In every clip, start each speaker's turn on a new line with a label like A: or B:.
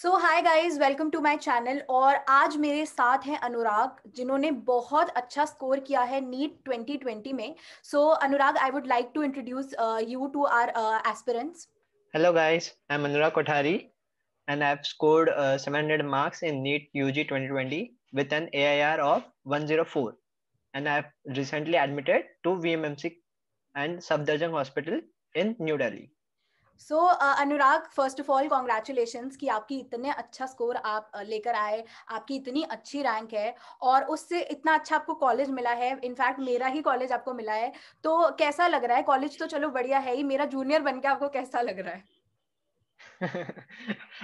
A: So hi guys welcome to my channel और आज मेरे साथ हैं अनुराग जिन्होंने बहुत अच्छा स्कोर किया है नीट ट्वेंटी ट्वेंटी में so so, Anurag I would like to introduce you to our aspirants
B: hello guys I am Anurag Kothari and I have scored hundred marks in NEET U G twenty twenty with an A I R of one zero four and I 104 and I have recently am to VMMC and Safdarjung hospital in New Delhi
A: so Anurag first of all congratulation कि आपकी इतने अच्छा score आप uh, लेकर आए आपकी इतनी अच्छी रैंक है और उससे इतना अच्छा आपको कॉलेज मिला है इनफैक्ट मेरा ही कॉलेज आपको मिला है तो कैसा लग रहा है कॉलेज तो चलो बढ़िया है ही मेरा जूनियर बन के आपको कैसा लग रहा
B: है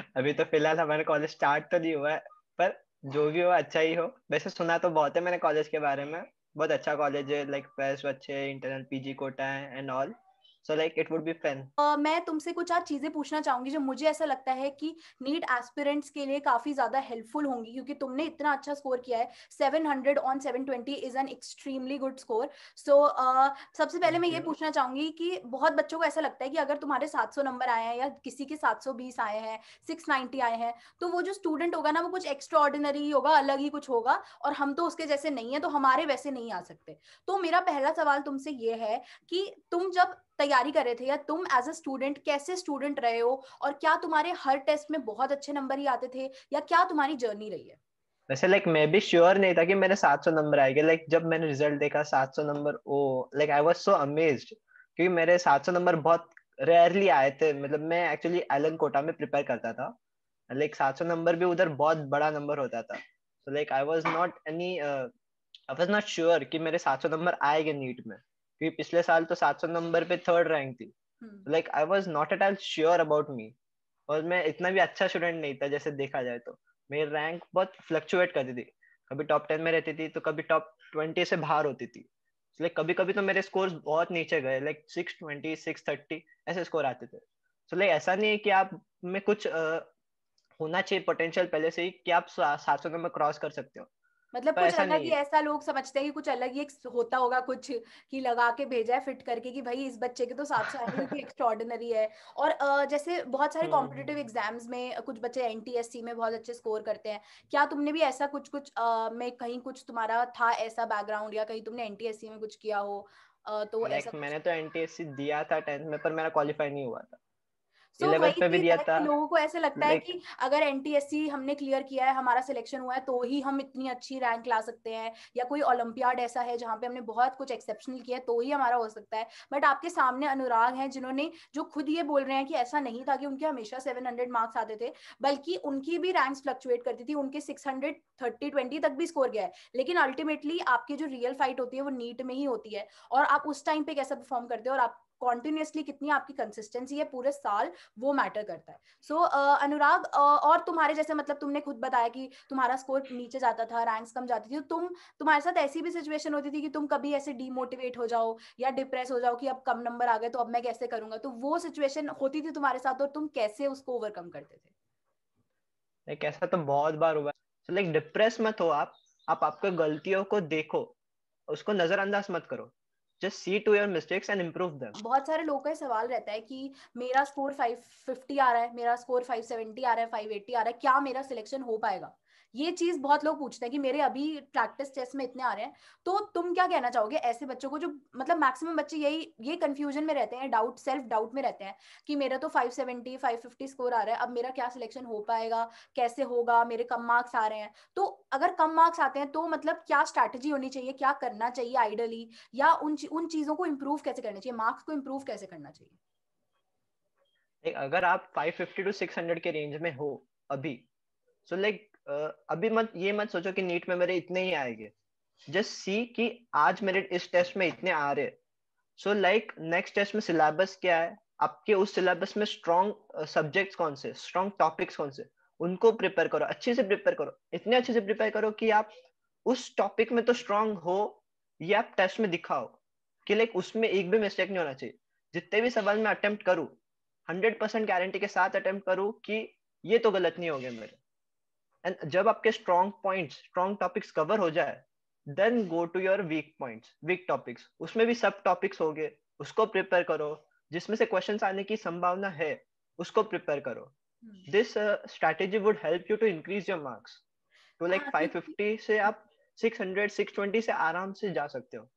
B: अभी तो फिलहाल हमारा कॉलेज स्टार्ट तो नहीं हुआ है पर जो भी हो अच्छा ही हो वैसे सुना तो बहुत है मैंने कॉलेज के बारे में बहुत अच्छा कॉलेज है लाइक फ्रेश अच्छे इंटरनल पीजी कोटा है and all so like it would be fun
A: मैं तुमसे कुछ आज चीजें पूछना चाहूंगी जो मुझे ऐसा लगता है कि नीट एस्पिरेंट्स के लिए काफी ज्यादा हेल्पफुल होंगी क्योंकि तुमने इतना अच्छा स्कोर किया है 700 on 720 is an extremely good score so सबसे पहले मैं ये पूछना चाहूंगी कि बहुत बच्चों को ऐसा लगता है कि अगर तुम्हारे 700 नंबर आए हैं या किसी के 720 आए हैं 690 आए हैं तो वो जो स्टूडेंट होगा ना वो कुछ एक्स्ट्रा ऑर्डिनरी होगा अलग ही कुछ होगा और हम तो उसके जैसे नहीं है तो हमारे वैसे नहीं आ सकते तो मेरा पहला सवाल तुमसे ये है कि तुम जब तैयारी कर रहे थे या तुम एज अ स्टूडेंट कैसे स्टूडेंट रहे हो और क्या तुम्हारे हर टेस्ट में बहुत अच्छे नंबर ही आते थे या क्या तुम्हारी जर्नी रही है
B: वैसे लाइक मैं भी श्योर नहीं था कि मेरे 700 नंबर आएंगे लाइक जब मैंने रिजल्ट देखा 700 number oh like I was so amazed क्योंकि मेरे 700 नंबर बहुत रेयरली आए थे मतलब मैं एक्चुअली एलन कोटा में प्रिपेयर करता था लाइक 700 नंबर भी उधर बहुत बड़ा नंबर होता था so like I was not any I was not sure कि मेरे 700 नंबर आएंगे नीट में क्योंकि पिछले साल तो 700 नंबर पे थर्ड रैंक थी like I was not at all sure about me और मैं इतना भी अच्छा स्टूडेंट नहीं था जैसे देखा जाए तो मेरी रैंक बहुत फ्लक्चुएट करती थी कभी टॉप टेन में रहती थी तो कभी टॉप ट्वेंटी से बाहर होती थी लाइक so, like, कभी कभी तो मेरे स्कोर बहुत नीचे गए like six twenty six thirty ऐसे स्कोर आते थे सो so, लाइक like, ऐसा नहीं है कि आप में कुछ आ, होना चाहिए पोटेंशियल पहले से ही कि आप सात सौ नंबर क्रॉस कर सकते हो
A: मतलब तो कुछ अलग ही ऐसा लोग समझते हैं कि कुछ अलग ही होता होगा कुछ कि लगा के भेजा है फिट करके कि भाई इस बच्चे के तो साथ सौ एक्स्ट्रॉर्डिनरी है और जैसे बहुत सारे कॉम्पिटेटिव हम्म। एग्जाम्स में कुछ बच्चे सी में बहुत अच्छे स्कोर करते हैं क्या तुमने भी ऐसा कुछ कुछ में कहीं कुछ तुम्हारा था ऐसा बैकग्राउंड या कहीं तुमने सी में कुछ किया हो तो ऐसा
B: मैंने तो एन दिया था टेंथ में पर मेरा क्वालिफाई नहीं हुआ था
A: सो so, वही भी दिया था लोगों को ऐसे लगता है कि अगर एनटीएससी हमने क्लियर किया है हमारा सिलेक्शन हुआ है तो ही हम इतनी अच्छी रैंक ला सकते हैं या कोई ओलंपियाड ऐसा है जहाँ पे हमने बहुत कुछ एक्सेप्शनल किया है तो ही हमारा हो सकता है बट आपके सामने अनुराग है जिन्होंने जो खुद ये बोल रहे हैं कि ऐसा नहीं था कि उनके हमेशा सेवन हंड्रेड मार्क्स आते थे बल्कि उनकी भी रैंक फ्लक्चुएट करती थी उनके सिक्स हंड्रेड थर्टी ट्वेंटी तक भी स्कोर गया है लेकिन अल्टीमेटली आपकी जो रियल फाइट होती है वो नीट में ही होती है और आप उस टाइम पे कैसा परफॉर्म करते हो और आप कॉन्टिन्यूसली कितनी आपकी कंसिस्टेंसी है पूरे साल वो मैटर करता है सो so, uh, अनुराग uh, और तुम्हारे जैसे मतलब तुमने खुद बताया कि तुम्हारा स्कोर नीचे जाता था रैंक्स कम जाती थी तो तुम तुम्हारे साथ ऐसी भी सिचुएशन होती थी कि तुम कभी ऐसे डिमोटिवेट हो जाओ या डिप्रेस हो जाओ कि अब कम नंबर आ गए तो अब मैं कैसे करूंगा तो वो सिचुएशन होती थी तुम्हारे साथ और तुम कैसे उसको ओवरकम करते थे
B: लाइक ऐसा तो बहुत बार हुआ लाइक डिप्रेस मत हो आप आप आपके गलतियों को देखो उसको नजरअंदाज मत करो just see to your mistakes and improve them
A: बहुत सारे लोगों का सवाल रहता है कि मेरा स्कोर 550 आ रहा है मेरा स्कोर 570 आ रहा है 580 आ रहा है क्या मेरा सिलेक्शन हो पाएगा ये चीज बहुत लोग पूछते हैं कि मेरे अभी प्रैक्टिस टेस्ट में इतने आ रहे हैं तो तुम क्या कहना चाहोगे ऐसे बच्चों को जो मतलब मैक्सिमम बच्चे यही ये कंफ्यूजन में रहते हैं डाउट सेल्फ डाउट में रहते हैं कि मेरा तो five seventy five fifty score आ रहा है अब मेरा क्या सिलेक्शन हो पाएगा कैसे होगा मेरे कम मार्क्स आ रहे हैं तो अगर कम मार्क्स आते हैं तो मतलब क्या स्ट्रैटेजी होनी चाहिए क्या करना चाहिए आइडली या उन उन चीजों को इम्प्रूव कैसे करना चाहिए मार्क्स को इम्प्रूव कैसे करना चाहिए
B: अगर आप 550 टू 600 के रेंज में हो अभी सो लाइक अभी मत ये मत सोचो कि नीट में मेरे इतने ही आएंगे जस्ट सी कि आज मेरे इस टेस्ट में इतने आ रहे सो लाइक नेक्स्ट टेस्ट में सिलेबस क्या है आपके उस सिलेबस में स्ट्रॉन्ग सब्जेक्ट्स कौन से स्ट्रॉन्ग टॉपिक्स कौन से उनको प्रिपेयर करो अच्छे से प्रिपेयर करो इतने अच्छे से प्रिपेयर करो कि आप उस टॉपिक में तो स्ट्रांग हो ये आप टेस्ट में दिखाओ कि लाइक उसमें एक भी मिस्टेक नहीं होना चाहिए जितने भी सवाल मैं अटेम्प्ट करूँ हंड्रेड परसेंट गारंटी के साथ अटेम्प्ट करूँ कि ये तो गलत नहीं हो गया मेरे एंड जब आपके strong point strong topics cover हो जाए then go to your weak point weak topics उसमें भी सब टॉपिक्स हो गए उसको प्रिपेयर करो जिसमें से क्वेश्चन आने की संभावना है उसको प्रिपेयर करो this strategy would help you to increase your marks to like 550 से आप 600 620 से आराम से जा सकते हो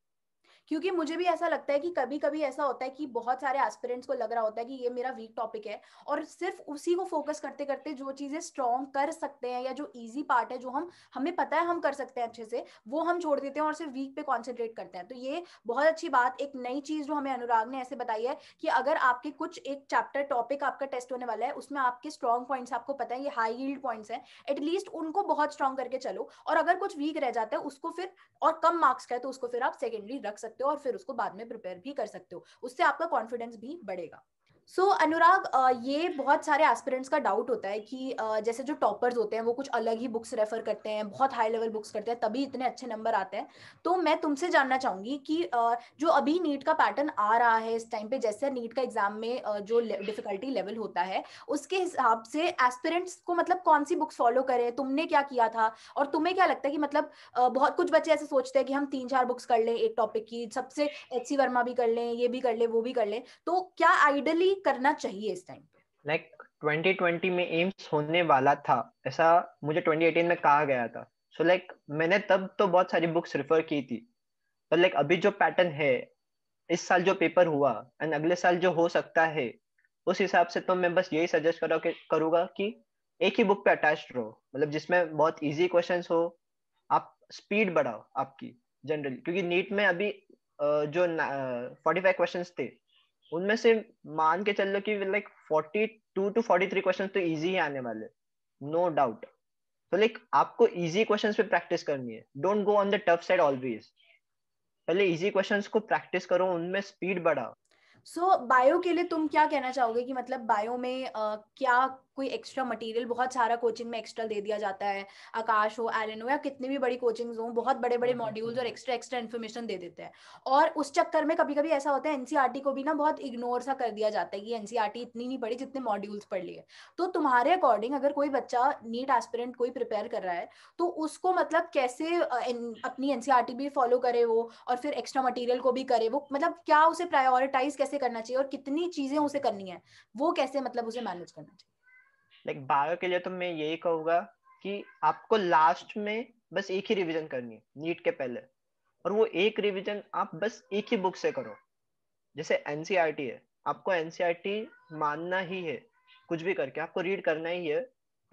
A: क्योंकि मुझे भी ऐसा लगता है कि कभी कभी ऐसा होता है कि बहुत सारे एस्पिरेंट्स को लग रहा होता है कि ये मेरा वीक टॉपिक है और सिर्फ उसी को फोकस करते करते जो चीजें स्ट्रॉन्ग कर सकते हैं या जो ईजी पार्ट है जो हम हमें पता है हम कर सकते हैं अच्छे से वो हम छोड़ देते हैं और सिर्फ वीक पे कॉन्सेंट्रेट करते हैं तो ये बहुत अच्छी बात एक नई चीज जो हमें अनुराग ने ऐसे बताई है कि अगर आपके कुछ एक चैप्टर टॉपिक आपका टेस्ट होने वाला है उसमें आपके स्ट्रॉन्ग पॉइंट्स आपको पता है ये हाई हील्ड पॉइंट्स हैं एटलीस्ट उनको बहुत स्ट्रॉन्ग करके चलो और अगर कुछ वीक रह जाता है उसको फिर और कम मार्क्स का है तो उसको फिर आप सेकेंडरी रख सकते सकते हो और फिर उसको बाद में प्रिपेयर भी कर सकते हो उससे आपका कॉन्फिडेंस भी बढ़ेगा सो so, अनुराग uh, ये बहुत सारे एस्पिरेंट्स का डाउट होता है कि uh, जैसे जो टॉपर्स होते हैं वो कुछ अलग ही बुक्स रेफर करते हैं बहुत हाई लेवल बुक्स करते हैं तभी इतने अच्छे नंबर आते हैं तो मैं तुमसे जानना चाहूंगी कि uh, जो अभी नीट का पैटर्न आ रहा है इस टाइम पे जैसे नीट का एग्जाम में जो डिफिकल्टी लेवल होता है उसके हिसाब से एस्पिरेंट्स को मतलब कौन सी बुक्स फॉलो करें तुमने क्या किया था और तुम्हें क्या लगता है कि मतलब बहुत कुछ बच्चे ऐसे सोचते हैं कि हम तीन चार बुक्स कर लें एक टॉपिक की सबसे एच सी वर्मा भी कर लें ये भी कर लें वो भी कर लें तो क्या आइडियली करना चाहिए इस टाइम पे
B: लाइक like, 2020 में एम्स होने वाला था ऐसा मुझे 2018 में कहा गया था सो so, लाइक like, मैंने तब तो बहुत सारी बुक्स रेफर की थी पर तो लाइक like, अभी जो पैटर्न है इस साल जो पेपर हुआ एंड अगले साल जो हो सकता है उस हिसाब से तो मैं बस यही सजेस्ट करा करूंगा कि एक ही बुक पे अटैच रहो मतलब जिसमें बहुत इजी क्वेश्चंस हो आप स्पीड बढ़ाओ आपकी जनरली क्योंकि नीट में अभी जो फोर्टी फाइव क्वेश्चन थे उनमें से मान के चल लो कि like forty two two forty three question तो ईजी ही आने वाले नो डाउट तो लाइक आपको इजी क्वेश्चंस पे प्रैक्टिस करनी है don't go on the tough side always पहले इजी क्वेश्चंस को प्रैक्टिस करो उनमें स्पीड बढ़ाओ
A: सो so, बायो के लिए तुम क्या कहना चाहोगे कि मतलब बायो में uh, क्या कोई एक्स्ट्रा मटेरियल बहुत सारा कोचिंग में एक्स्ट्रा दे दिया जाता है आकाश हो एलन हो या कितनी भी बड़ी कोचिंग्स हो बहुत बड़े बड़े मॉड्यूल्स और एक्स्ट्रा एक्स्ट्रा इन्फॉर्मेशन दे देते हैं और उस चक्कर में कभी कभी ऐसा होता है एनसीआरटी e को भी ना बहुत इग्नोर सा कर दिया जाता है कि एनसीआरटी e इतनी नहीं पढ़ी जितने मॉड्यूल्स पढ़ लिए तो तुम्हारे अकॉर्डिंग अगर कोई बच्चा नीट एस्पिरेंट कोई प्रिपेयर कर रहा है तो उसको मतलब कैसे अपनी एनसीआरटी e भी फॉलो करे वो और फिर एक्स्ट्रा मटेरियल को भी करे वो मतलब क्या उसे प्रायोरिटाइज कैसे करना चाहिए और कितनी चीजें उसे करनी है वो कैसे मतलब उसे मैनेज करना चाहिए
B: लाइक बायो के लिए तो मैं यही कहूंगा कि आपको लास्ट में बस एक ही रिवीजन करनी है नीट के पहले और वो एक रिवीजन आप बस एक ही बुक से करो जैसे एनसीईआरटी e है आपको एनसीईआरटी e मानना ही है कुछ भी करके आपको रीड करना ही है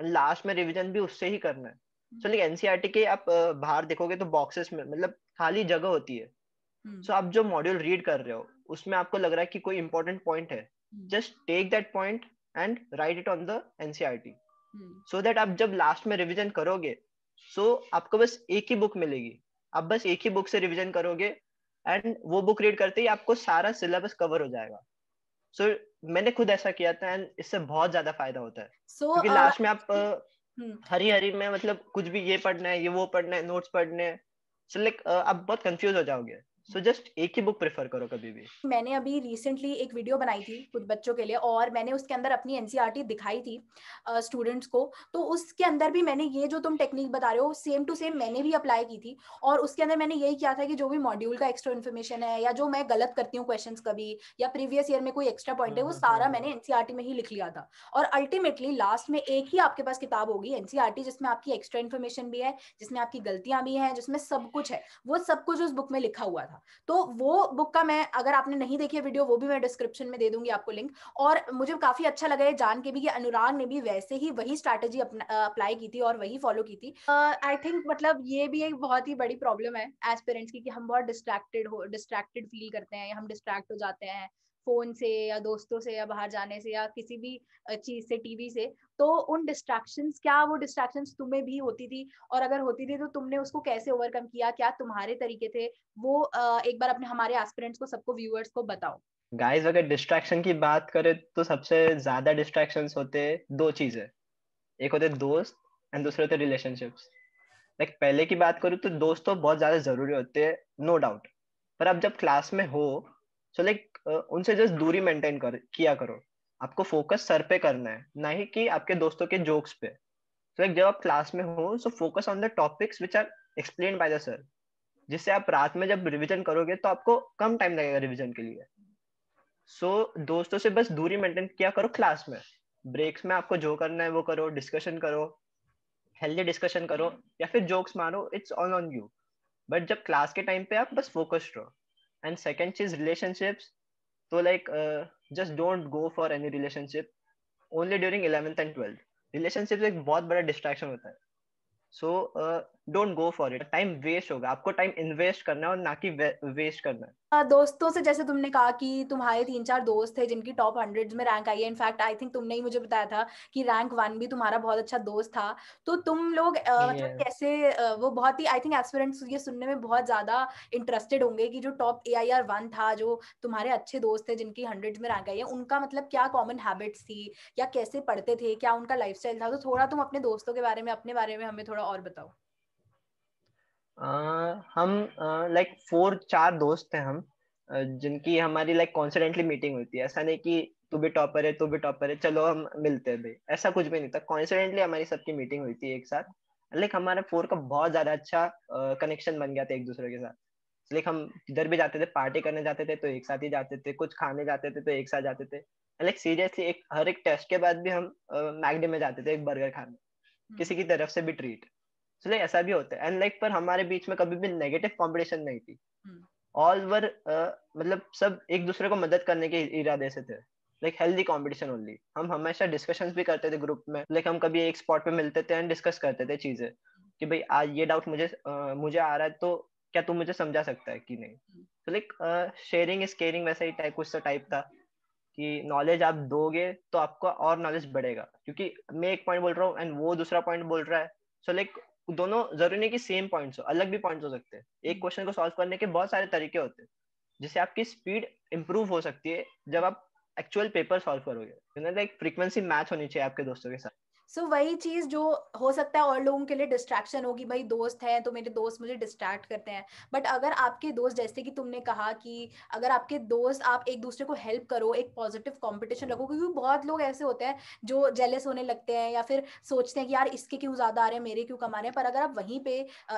B: लास्ट में रिवीजन भी उससे ही करना है सो लाइक एनसीईआरटी के आप बाहर देखोगे तो बॉक्सेस में मतलब खाली जगह होती है सो हम्म। आप जो मॉड्यूल रीड कर रहे हो उसमें आपको लग रहा है कि कोई इंपॉर्टेंट पॉइंट है just take that point and write it on the NCERT so that आप जब लास्ट में रिविजन करोगे सो so आपको बस एक ही बुक मिलेगी आप बस एक ही बुक से रिविजन करोगे एंड वो बुक रीड करते ही आपको सारा सिलेबस कवर हो जाएगा सो so, मैंने खुद ऐसा किया था एंड इससे बहुत ज्यादा फायदा होता है so, क्योंकि लास्ट uh, में आप hmm. uh, हरी हरी में मतलब कुछ भी ये पढ़ना है ये वो पढ़ना है नोट्स पढ़ने हैं सो लाइक uh, आप बहुत कंफ्यूज हो जाओगे सो जस्ट एक ही बुक प्रेफर करो कभी भी
A: मैंने अभी रिसेंटली एक वीडियो बनाई थी कुछ बच्चों के लिए और मैंने उसके अंदर अपनी एनसीईआरटी e दिखाई थी स्टूडेंट्स uh, को तो उसके अंदर भी मैंने ये जो तुम टेक्निक बता रहे हो सेम टू सेम मैंने भी अप्लाई की थी और उसके अंदर मैंने यही किया था कि जो भी मॉड्यूल का एक्स्ट्रा इन्फॉर्मेशन है या जो मैं गलत करती हूँ क्वेश्चन कभी या प्रीवियस ईयर में कोई एक्स्ट्रा पॉइंट है वो हम्म, हम्म, सारा हम्म, मैंने एनसीआरटी e में ही लिख लिया था और अल्टीमेटली लास्ट में एक ही आपके पास किताब होगी एनसीआरटी e जिसमें आपकी एक्स्ट्रा इन्फॉर्मेशन भी है जिसमें आपकी गलतियां भी हैं जिसमें सब कुछ है वो सब कुछ उस बुक में लिखा हुआ था था तो वो बुक का मैं अगर आपने नहीं देखी वीडियो वो भी मैं डिस्क्रिप्शन में दे दूंगी आपको लिंक और मुझे काफी अच्छा लगा है जान के भी कि अनुराग ने भी वैसे ही वही स्ट्रैटेजी अप्लाई की थी और वही फॉलो की थी आई uh, थिंक मतलब ये भी एक बहुत ही बड़ी प्रॉब्लम है एज पेरेंट्स की कि हम बहुत डिस्ट्रैक्टेड हो डिस्ट्रैक्टेड फील करते हैं हम डिस्ट्रैक्ट हो जाते हैं फोन से या दोस्तों से या बाहर जाने से या किसी भी चीज से टीवी से तो उन डिस्ट्रैक्शन क्या वो डिस्ट्रैक्शन तुम्हें भी होती थी और अगर होती थी तो तुमने उसको कैसे ओवरकम किया क्या तुम्हारे तरीके थे वो एक बार अपने हमारे एस्पिरेंट्स को सबको व्यूअर्स को बताओ
B: गाइस अगर डिस्ट्रैक्शन की बात करें तो सबसे ज्यादा डिस्ट्रैक्शंस होते दो चीजें एक होते दोस्त एंड दूसरे होते रिलेशनशिप्स लाइक like, पहले की बात करूँ तो दोस्त तो बहुत ज्यादा जरूरी होते हैं नो डाउट पर अब जब क्लास में हो सो लाइक उनसे जस्ट दूरी मेंटेन कर किया करो आपको फोकस सर पे करना है ना ही कि आपके दोस्तों के जोक्स पे तो so, जब आप क्लास में हो so focus on the topics which are explain by the sir जिससे आप रात में जब रिविजन करोगे तो आपको कम टाइम लगेगा रिविजन के लिए सो so, दोस्तों से बस दूरी मेंटेन किया करो क्लास में ब्रेक्स में आपको जो करना है वो करो डिस्कशन करो हेल्दी डिस्कशन करो या फिर जोक्स मारो it's all on you but जब क्लास के टाइम पे आप बस फोकस्ड रहो एंड सेकेंड चीज रिलेशनशिप्स तो like just don't go for any relationship only during eleventh and twelfth relationship एक बहुत बड़ा डिस्ट्रैक्शन होता है so uh, don't go for it time waste होगा आपको टाइम इन्वेस्ट करना है और ना कि वेस्ट करना है
A: आ, हाँ, दोस्तों से जैसे तुमने कहा कि तुम्हारे तीन चार दोस्त थे जिनकी टॉप हंड्रेड में रैंक आई है इनफैक्ट आई थिंक तुमने ही मुझे बताया था कि रैंक वन भी तुम्हारा बहुत अच्छा दोस्त था तो तुम लोग आ, yeah. मतलब कैसे आ, वो बहुत ही आई थिंक एस्पिरेंट्स ये सुनने में बहुत ज्यादा इंटरेस्टेड होंगे कि जो top A I R one था जो तुम्हारे अच्छे दोस्त थे जिनकी हंड्रेड में रैंक आई है उनका मतलब क्या कॉमन हैबिट्स थी या कैसे पढ़ते थे क्या उनका लाइफ था तो थोड़ा तुम अपने दोस्तों के बारे में अपने बारे में हमें थोड़ा और बताओ
B: हम लाइक फोर चार दोस्त हैं हम जिनकी हमारी लाइक कॉन्स्टेंटली मीटिंग होती है ऐसा नहीं कि तू भी टॉपर है तू भी टॉपर है चलो हम मिलते हैं भाई ऐसा कुछ भी नहीं था कॉन्सिडेंटली हमारी सबकी मीटिंग हुई थी एक साथ लाइक हमारे फोर का बहुत ज्यादा अच्छा कनेक्शन बन गया था एक दूसरे के साथ लाइक हम इधर भी जाते थे पार्टी करने जाते थे तो एक साथ ही जाते थे कुछ खाने जाते थे तो एक साथ जाते थे लाइक सीरियसली एक हर एक टेस्ट के बाद भी हम मैगडी में जाते थे एक बर्गर खाने हम्म। किसी की तरफ से भी ट्रीट सो so, ऐसा भी होता है एंड लाइक like, पर हमारे बीच में कभी भी नेगेटिव कॉम्पिटिशन नहीं थी ऑल hmm. वर uh, मतलब सब एक दूसरे को मदद करने के इरादे से थे लाइक हेल्दी कॉम्पिटिशन ओनली हम हमेशा डिस्कशन भी करते थे ग्रुप में लाइक like, हम कभी एक स्पॉट पे मिलते थे एंड डिस्कस करते थे चीजें कि भाई आज ये डाउट मुझे uh, मुझे आ रहा है तो क्या तू मुझे समझा सकता है कि नहीं तो लाइक शेयरिंग इज केयरिंग वैसा ही टाइप कुछ सा टाइप था कि नॉलेज आप दोगे तो आपका और नॉलेज बढ़ेगा क्योंकि मैं एक पॉइंट बोल रहा हूँ एंड वो दूसरा पॉइंट बोल रहा है सो लाइक दोनों जरूरी नहीं कि सेम पॉइंट्स हो अलग भी पॉइंट्स हो सकते हैं एक क्वेश्चन हम्म। को सॉल्व करने के बहुत सारे तरीके होते हैं जिससे आपकी स्पीड इंप्रूव हो सकती है जब आप एक्चुअल पेपर सॉल्व करोगे लाइक फ्रीक्वेंसी मैच होनी चाहिए आपके दोस्तों के साथ
A: सो so, वही चीज जो हो सकता है और लोगों के लिए डिस्ट्रैक्शन होगी भाई दोस्त हैं तो मेरे दोस्त मुझे डिस्ट्रैक्ट करते हैं बट अगर आपके दोस्त जैसे कि तुमने कहा कि अगर आपके दोस्त आप एक दूसरे को हेल्प करो एक पॉजिटिव कॉम्पिटिशन रखो क्योंकि बहुत लोग ऐसे होते हैं जो जेलस होने लगते हैं या फिर सोचते हैं कि यार इसके क्यों ज्यादा आ रहे हैं मेरे क्यों कमा रहे हैं पर अगर आप वहीं पे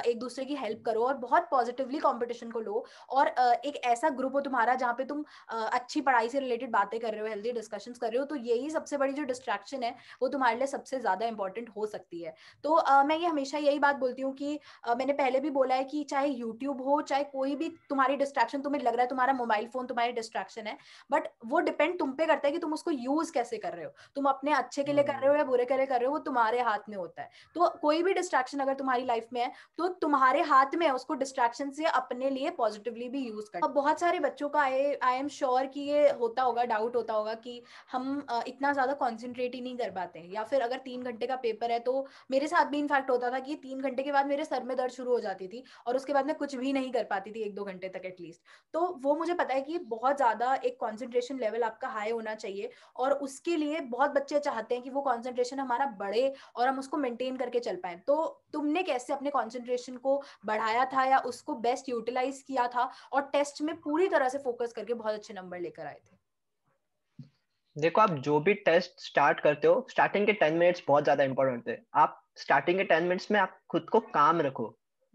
A: एक दूसरे की हेल्प करो और बहुत पॉजिटिवली कॉम्पिटिशन को लो और एक ऐसा ग्रुप हो तुम्हारा जहाँ पे तुम अच्छी पढ़ाई से रिलेटेड बातें कर रहे हो हेल्थी डिस्कशन कर रहे हो तो यही सबसे बड़ी जो डिस्ट्रैक्शन है वो तुम्हारे लिए सबसे सबसे ज़्यादा इंपॉर्टेंट हो सकती है तो आ, मैं ये हमेशा यही बात बोलती हूँ कि आ, मैंने पहले भी बोला है कि चाहे यूट्यूब हो चाहे कोई भी तुम्हारी डिस्ट्रैक्शन तुम्हें लग रहा है तुम्हारा मोबाइल फ़ोन तुम्हारी डिस्ट्रैक्शन है बट वो डिपेंड तुम पे करता है कि तुम उसको यूज़ कैसे कर रहे हो तुम अपने अच्छे के लिए कर रहे हो हम्म। या बुरे के लिए कर रहे हो वो तुम्हारे हाथ में होता है तो कोई भी डिस्ट्रैक्शन अगर तुम्हारी लाइफ में है तो तुम्हारे हाथ में है उसको डिस्ट्रैक्शन से अपने लिए पॉजिटिवली भी यूज़ कर बहुत सारे बच्चों का आई एम श्योर कि ये होता होगा डाउट होता होगा कि हम इतना ज़्यादा कॉन्सेंट्रेट ही नहीं कर पाते या फिर अगर तीन घंटे का पेपर है तो मेरे साथ भी इनफैक्ट होता था कि तीन घंटे के बाद मेरे सर में दर्द शुरू हो जाती थी और उसके बाद मैं कुछ भी नहीं कर पाती थी एक दो घंटे तक एटलीस्ट तो वो मुझे पता है कि बहुत ज़्यादा एक कॉन्सेंट्रेशन लेवल आपका हाई होना चाहिए और उसके लिए बहुत बच्चे चाहते हैं कि वो कॉन्सेंट्रेशन हमारा बढ़े और हम उसको मेंटेन करके चल पाए तो तुमने कैसे अपने कॉन्सेंट्रेशन को बढ़ाया था या उसको बेस्ट यूटिलाइज किया था और टेस्ट में पूरी तरह से फोकस करके बहुत अच्छे नंबर लेकर आए थे
B: देखो आप जो भी टेस्ट स्टार्ट करते हो स्टार्टिंग के टेन मिनट्स बहुत ज्यादा इंपॉर्टेंट है आप स्टार्टिंग के टेन मिनट्स में आप खुद को काम रखो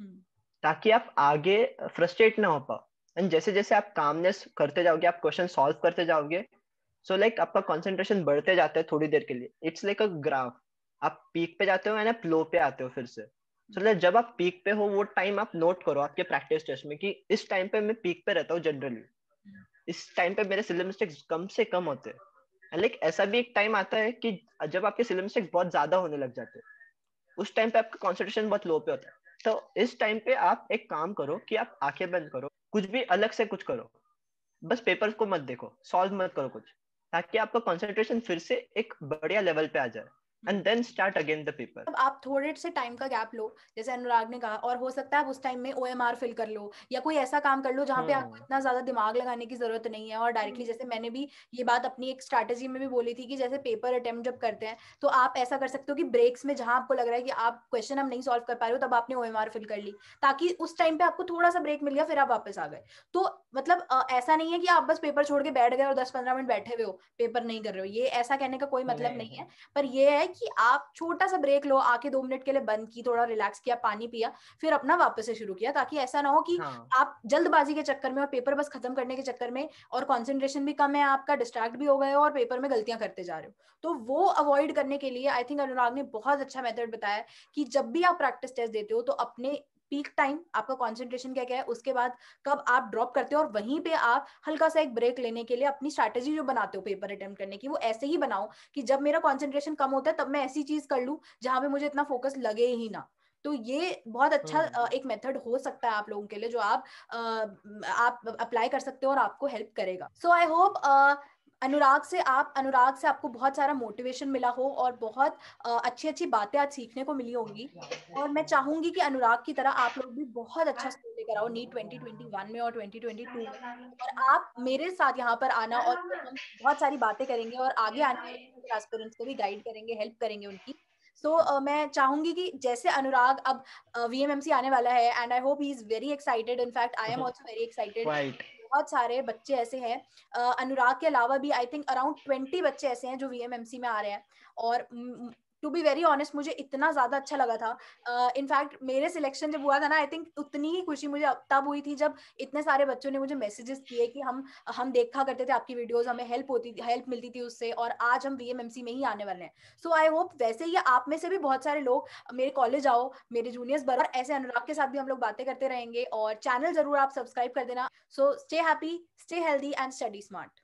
B: हम्म। ताकि आप आगे फ्रस्ट्रेट ना हो पाओ एंड जैसे जैसे आप कामनेस करते जाओगे आप क्वेश्चन सॉल्व करते जाओगे सो so लाइक like, आपका कॉन्सेंट्रेशन बढ़ते जाता है थोड़ी देर के लिए इट्स लाइक अ ग्राफ आप पीक पे जाते हो एंड आप लो पे आते हो फिर से सो so, लाइक like, जब आप पीक पे हो वो टाइम आप नोट करो आपके प्रैक्टिस टेस्ट में कि इस टाइम पे मैं पीक पे रहता हूँ जनरली हम्म। इस टाइम पे मेरे सिलेबस कम से कम होते हैं लाइक ऐसा भी एक टाइम आता है कि जब आपके सिलेबस मिस्टेक्स बहुत ज्यादा होने लग जाते हैं उस टाइम पे आपका कॉन्सेंट्रेशन बहुत लो पे होता है तो इस टाइम पे आप एक काम करो कि आप आंखें बंद करो कुछ भी अलग से कुछ करो बस पेपर को मत देखो सॉल्व मत करो कुछ ताकि आपका कॉन्सेंट्रेशन फिर से एक बढ़िया लेवल पे आ जाए and then start again the paper
A: अब आप थोड़े से टाइम का गैप लो जैसे अनुराग ने कहा और हो सकता है आप उस टाइम में ओ फिल कर लो या कोई ऐसा काम कर लो जहाँ पे आपको हाँ। इतना ज्यादा दिमाग लगाने की जरूरत नहीं है और डायरेक्टली हाँ। जैसे मैंने भी ये बात अपनी एक स्ट्रेटेजी में भी बोली थी कि जैसे पेपर अटेम्प्ट जब करते हैं तो आप ऐसा कर सकते हो कि ब्रेक्स में जहाँ आपको लग रहा है कि आप क्वेश्चन हम नहीं सॉल्व कर पा रहे हो तब आपने ओ फिल कर ली ताकि उस टाइम पे आपको थोड़ा सा ब्रेक मिल गया फिर आप वापस आ गए तो मतलब ऐसा नहीं है कि आप बस पेपर छोड़ के बैठ गए और दस पंद्रह मिनट बैठे हुए हो पेपर नहीं कर रहे हो ये ऐसा कहने का कोई मतलब नहीं है पर यह है कि आप छोटा सा ब्रेक लो आके दो मिनट के लिए बंद की थोड़ा रिलैक्स किया पानी पिया फिर अपना वापस से शुरू किया ताकि ऐसा ना हो कि हाँ. आप जल्दबाजी के चक्कर में और पेपर बस खत्म करने के चक्कर में और कॉन्सेंट्रेशन भी कम है आपका डिस्ट्रैक्ट भी हो गए और पेपर में गलतियां करते जा रहे हो तो वो अवॉइड करने के लिए आई थिंक अनुराग ने बहुत अच्छा मेथड बताया कि जब भी आप प्रैक्टिस टेस्ट देते हो तो अपने पीक टाइम आपका कॉन्सेंट्रेशन क्या क्या है उसके बाद कब आप ड्रॉप करते हो और वहीं पे आप हल्का सा एक ब्रेक लेने के लिए अपनी स्ट्रैटेजी जो बनाते हो पेपर अटेम्प्ट करने की वो ऐसे ही बनाओ कि जब मेरा कॉन्सेंट्रेशन कम होता है तब मैं ऐसी चीज कर लूँ जहां पे मुझे इतना फोकस लगे ही ना तो ये बहुत अच्छा हम्म। एक मेथड हो सकता है आप लोगों के लिए जो आप आप अप्लाई कर सकते हो और आपको हेल्प करेगा सो आई होप अनुराग से आप अनुराग से आपको बहुत सारा मोटिवेशन मिला हो और बहुत अच्छी अच्छी बातें आज सीखने को मिली होंगी और मैं चाहूंगी कि अनुराग की तरह आप लोग भी बहुत अच्छा स्कूल लेकर आओ नीट ट्वेंटी ट्वेंटी वन में और ट्वेंटी ट्वेंटी टू में और आप मेरे साथ यहाँ पर आना और हम बहुत सारी बातें करेंगे और आगे आने वाले को भी गाइड करेंगे हेल्प करेंगे उनकी सो so, uh, मैं चाहूंगी कि जैसे अनुराग अब वीएमएमसी uh, आने वाला है and I hope he is very excited in fact I am also very excited बहुत सारे बच्चे ऐसे हैं अनुराग के अलावा भी आई थिंक अराउंड ट्वेंटी बच्चे ऐसे हैं जो वीएमएमसी में आ रहे हैं और टू बी वेरी ऑनेस्ट मुझे इतना ज्यादा अच्छा लगा था इनफैक्ट uh, मेरे सिलेक्शन जब हुआ था ना आई थिंक उतनी ही खुशी मुझे तब हुई थी जब इतने सारे बच्चों ने मुझे मैसेजेस किए कि हम हम देखा करते थे आपकी वीडियोज हमें हेल्प होती हेल्प मिलती थी उससे और आज हम वीएमएमसी में ही आने वाले हैं सो आई होप वैसे ही आप में से भी बहुत सारे लोग मेरे कॉलेज आओ मेरे जूनियर्स बनो ऐसे अनुराग के साथ भी हम लोग बातें करते रहेंगे और चैनल जरूर आप सब्सक्राइब कर देना so stay happy stay healthy and study smart